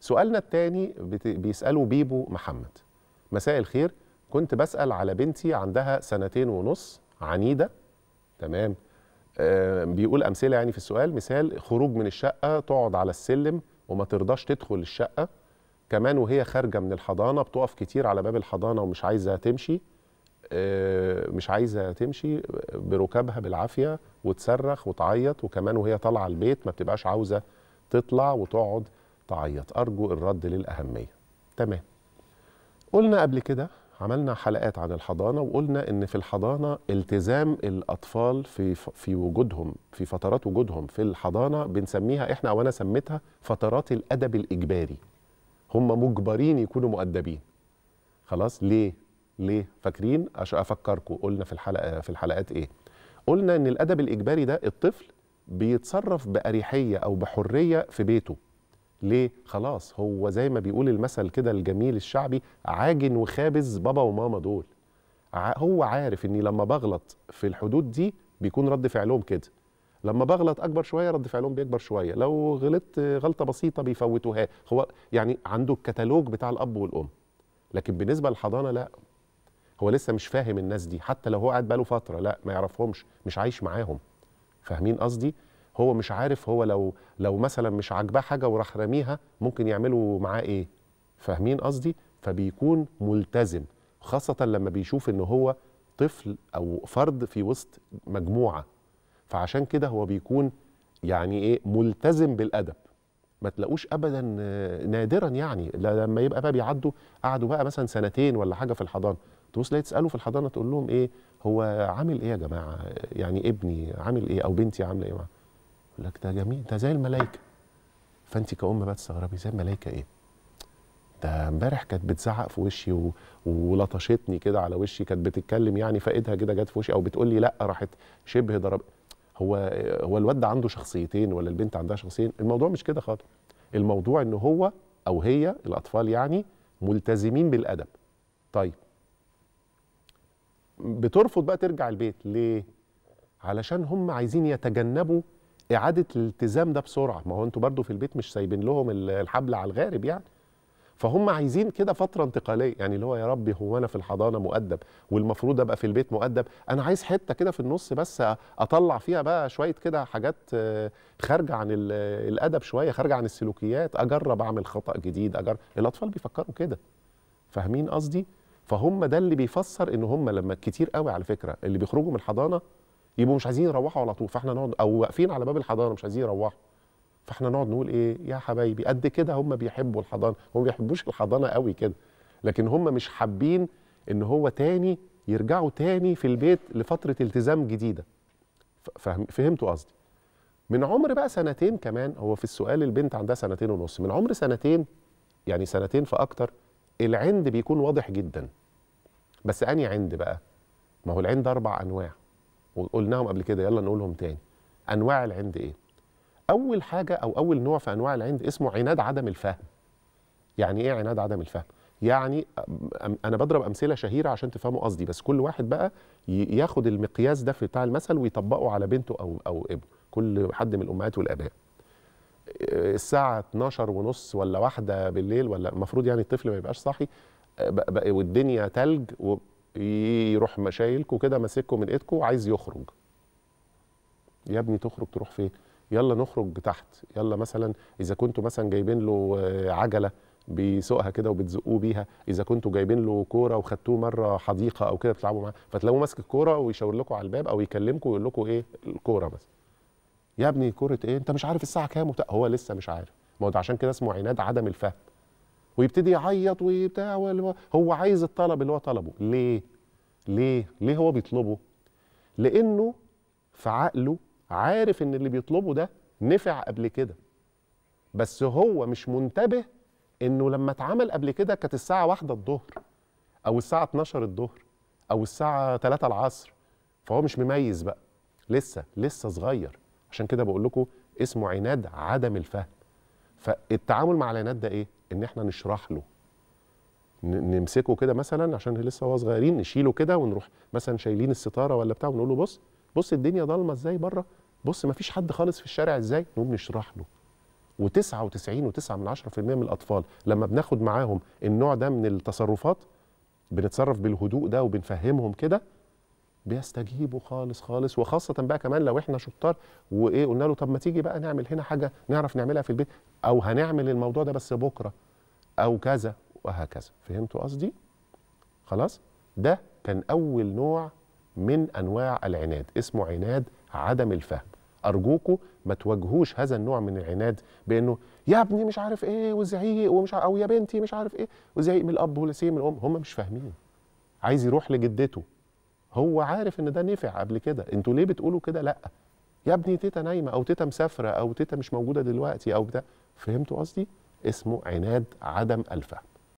سؤالنا الثاني بيساله بيبو محمد مساء الخير كنت بسال على بنتي عندها سنتين ونص عنيده تمام آه، بيقول امثله يعني في السؤال مثال خروج من الشقه تقعد على السلم وما ترضاش تدخل الشقه كمان وهي خارجه من الحضانه بتقف كتير على باب الحضانه ومش عايزه تمشي آه، مش عايزه تمشي بركابها بالعافيه وتصرخ وتعيط وكمان وهي طالعه البيت ما بتبقاش عاوزه تطلع وتقعد تعيط أرجو الرد للأهمية تمام قلنا قبل كده عملنا حلقات عن الحضانة وقلنا إن في الحضانة التزام الأطفال في في وجودهم في فترات وجودهم في الحضانة بنسميها إحنا أو أنا سميتها فترات الأدب الإجباري هم مجبرين يكونوا مؤدبين خلاص ليه؟ ليه؟ فاكرين؟ عشان أفكركم قلنا في الحلقة في الحلقات إيه؟ قلنا إن الأدب الإجباري ده الطفل بيتصرف بأريحية أو بحرية في بيته ليه؟ خلاص هو زي ما بيقول المثل كده الجميل الشعبي عاجن وخابز بابا وماما دول هو عارف اني لما بغلط في الحدود دي بيكون رد فعلهم كده لما بغلط اكبر شويه رد فعلهم بيكبر شويه لو غلطت غلطه بسيطه بيفوتوها هو يعني عنده الكتالوج بتاع الاب والام لكن بالنسبه للحضانه لا هو لسه مش فاهم الناس دي حتى لو هو قاعد بقاله فتره لا ما يعرفهمش مش عايش معاهم فاهمين قصدي هو مش عارف هو لو لو مثلا مش عاجباه حاجه وراح راميها ممكن يعملوا معاه ايه فاهمين قصدي فبيكون ملتزم خاصه لما بيشوف ان هو طفل او فرد في وسط مجموعه فعشان كده هو بيكون يعني ايه ملتزم بالادب ما تلاقوش ابدا نادرا يعني لما يبقى بقى بيعدوا قعدوا بقى مثلا سنتين ولا حاجه في الحضانه تبص تلاقي تساله في الحضانه تقول لهم ايه هو عامل ايه يا جماعه يعني ابني عامل ايه او بنتي عامله ايه معاه يقول لك ده جميل ده زي الملائكه فانت كأم بقى تستغربي زي الملائكه ايه؟ ده امبارح كانت بتزعق في وشي و... ولطشتني كده على وشي كانت بتتكلم يعني فايدها كده جت في وشي او بتقول لي لا راحت شبه ضرب هو هو الواد ده عنده شخصيتين ولا البنت عندها شخصيتين الموضوع مش كده خالص الموضوع ان هو او هي الاطفال يعني ملتزمين بالادب طيب بترفض بقى ترجع البيت ليه علشان هم عايزين يتجنبوا اعاده الالتزام ده بسرعه ما هو انتوا برضو في البيت مش سايبين لهم الحبل على الغارب يعني فهم عايزين كده فتره انتقاليه يعني اللي هو يا ربي هو انا في الحضانه مؤدب والمفروض ابقى في البيت مؤدب انا عايز حته كده في النص بس اطلع فيها بقى شويه كده حاجات آه، خارجه عن الادب شويه خارجه عن السلوكيات اجرب اعمل خطا جديد اجرب الاطفال بيفكروا كده فاهمين قصدي فهم ده اللي بيفسر ان هم لما كتير قوي على فكره اللي بيخرجوا من الحضانه يبقوا مش عايزين يروحوا على طول فاحنا نقعد او واقفين على باب الحضانه مش عايزين يروحوا فاحنا نقعد نقول ايه يا حبايبي قد كده هم بيحبوا الحضانه هم بيحبوش الحضانه قوي كده لكن هم مش حابين ان هو تاني يرجعوا تاني في البيت لفتره التزام جديده فهمتوا قصدي من عمر بقى سنتين كمان هو في السؤال البنت عندها سنتين ونص من عمر سنتين يعني سنتين فاكتر العند بيكون واضح جدا بس اني عند بقى ما هو العند اربع انواع وقلناهم قبل كده يلا نقولهم تاني انواع العند ايه اول حاجه او اول نوع في انواع العند اسمه عناد عدم الفهم يعني ايه عناد عدم الفهم يعني انا بضرب امثله شهيره عشان تفهموا قصدي بس كل واحد بقى ياخد المقياس ده في بتاع المثل ويطبقه على بنته او او ابنه كل حد من الامهات والاباء آه، الساعه 12 ونص ولا واحدة بالليل ولا المفروض يعني الطفل ما يبقاش صاحي آه، والدنيا تلج و يروح مشايلك كده ماسكه من ايدكوا عايز يخرج يا ابني تخرج تروح فين يلا نخرج تحت يلا مثلا اذا كنتوا مثلا جايبين له آه، عجله بيسوقها كده وبتزقوه بيها اذا كنتوا جايبين له كوره وخدتوه مره حديقه او كده بتلعبوا معاه فتلاقوه ماسك الكوره ويشاور لكم على الباب او يكلمكم ويقول لكم ايه الكوره مثلا يا ابني كوره ايه انت مش عارف الساعه كام هو لسه مش عارف ما هو ده عشان كده اسمه عناد عدم الفهم ويبتدي يعيط وبتاع هو عايز الطلب اللي هو طلبه ليه ليه ليه هو بيطلبه لانه في عقله عارف ان اللي بيطلبه ده نفع قبل كده بس هو مش منتبه انه لما اتعمل قبل كده كانت الساعه واحدة الظهر او الساعه 12 الظهر او الساعه 3 العصر فهو مش مميز بقى لسه لسه صغير عشان كده بقول لكم اسمه عناد عدم الفهم فالتعامل مع العناد ده ايه ان احنا نشرح له نمسكه كده مثلا عشان لسه هو صغيرين نشيله كده ونروح مثلا شايلين الستاره ولا بتاع ونقول له بص بص الدنيا ضلمه ازاي بره بص ما فيش حد خالص في الشارع ازاي نقوم نشرح له و99.9 من من الاطفال لما بناخد معاهم النوع ده من التصرفات بنتصرف بالهدوء ده وبنفهمهم كده بيستجيبوا خالص خالص وخاصه بقى كمان لو احنا شطار وايه قلنا له طب ما تيجي بقى نعمل هنا حاجه نعرف نعملها في البيت او هنعمل الموضوع ده بس بكره او كذا وهكذا فهمتوا قصدي خلاص ده كان اول نوع من انواع العناد اسمه عناد عدم الفهم ارجوكوا ما تواجهوش هذا النوع من العناد بانه يا ابني مش عارف ايه وزعيق ومش عارف او يا بنتي مش عارف ايه وزعيق من الاب ولا من الام هم مش فاهمين عايز يروح لجدته هو عارف ان ده نفع قبل كده انتوا ليه بتقولوا كده لا يا ابني تيتا نايمه او تيتا مسافره او تيتا مش موجوده دلوقتي او بتاع فهمتوا قصدي اسمه عناد عدم الفهم